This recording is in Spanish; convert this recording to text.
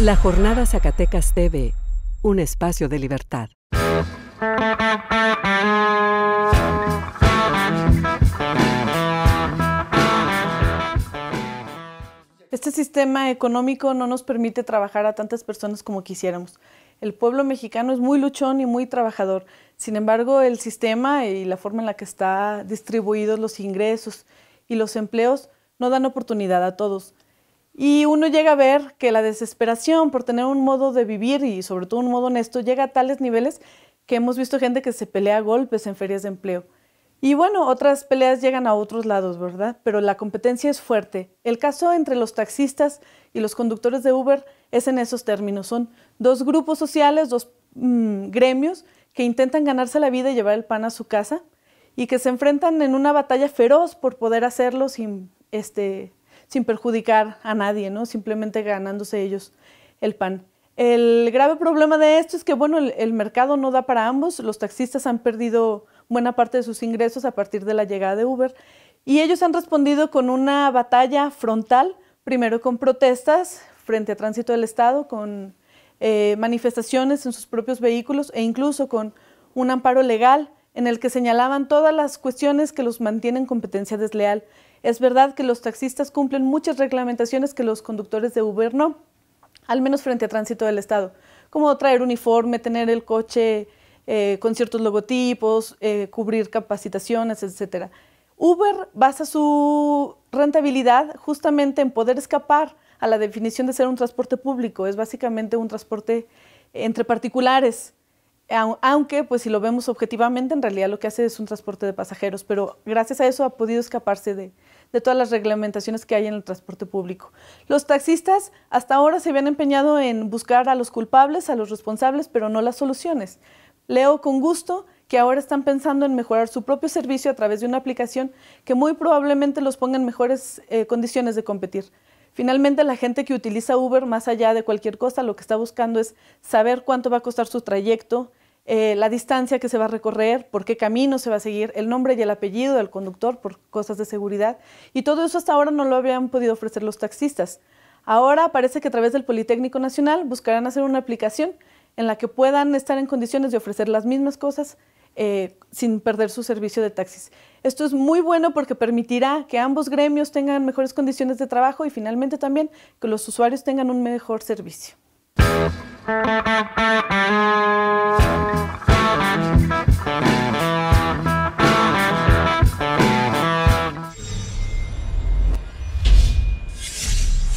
La Jornada Zacatecas TV, un espacio de libertad. Este sistema económico no nos permite trabajar a tantas personas como quisiéramos. El pueblo mexicano es muy luchón y muy trabajador. Sin embargo, el sistema y la forma en la que están distribuidos los ingresos y los empleos no dan oportunidad a todos. Y uno llega a ver que la desesperación por tener un modo de vivir y sobre todo un modo honesto llega a tales niveles que hemos visto gente que se pelea a golpes en ferias de empleo. Y bueno, otras peleas llegan a otros lados, ¿verdad? Pero la competencia es fuerte. El caso entre los taxistas y los conductores de Uber es en esos términos. Son dos grupos sociales, dos mm, gremios que intentan ganarse la vida y llevar el pan a su casa y que se enfrentan en una batalla feroz por poder hacerlo sin este, sin perjudicar a nadie, ¿no? Simplemente ganándose ellos el pan. El grave problema de esto es que, bueno, el, mercado no da para ambos. Los taxistas han perdido buena parte de sus ingresos a partir de la llegada de Uber y ellos han respondido con una batalla frontal, primero con protestas frente a tránsito del Estado, con eh, manifestaciones en sus propios vehículos e incluso con un amparo legal en el que señalaban todas las cuestiones que los mantienen competencia desleal. Es verdad que los taxistas cumplen muchas reglamentaciones que los conductores de Uber no, al menos frente a tránsito del Estado, como traer uniforme, tener el coche eh, con ciertos logotipos, eh, cubrir capacitaciones, etc. Uber basa su rentabilidad justamente en poder escapar a la definición de ser un transporte público, es básicamente un transporte entre particulares aunque pues si lo vemos objetivamente, en realidad lo que hace es un transporte de pasajeros, pero gracias a eso ha podido escaparse de, todas las reglamentaciones que hay en el transporte público. Los taxistas hasta ahora se habían empeñado en buscar a los culpables, a los responsables, pero no las soluciones. Leo con gusto que ahora están pensando en mejorar su propio servicio a través de una aplicación que muy probablemente los ponga en mejores eh, condiciones de competir. Finalmente, la gente que utiliza Uber, más allá de cualquier cosa, lo que está buscando es saber cuánto va a costar su trayecto, eh, la distancia que se va a recorrer, por qué camino se va a seguir, el nombre y el apellido del conductor por cosas de seguridad. Y todo eso hasta ahora no lo habían podido ofrecer los taxistas. Ahora parece que a través del Politécnico Nacional buscarán hacer una aplicación en la que puedan estar en condiciones de ofrecer las mismas cosas eh, sin perder su servicio de taxis. Esto es muy bueno porque permitirá que ambos gremios tengan mejores condiciones de trabajo y finalmente también que los usuarios tengan un mejor servicio.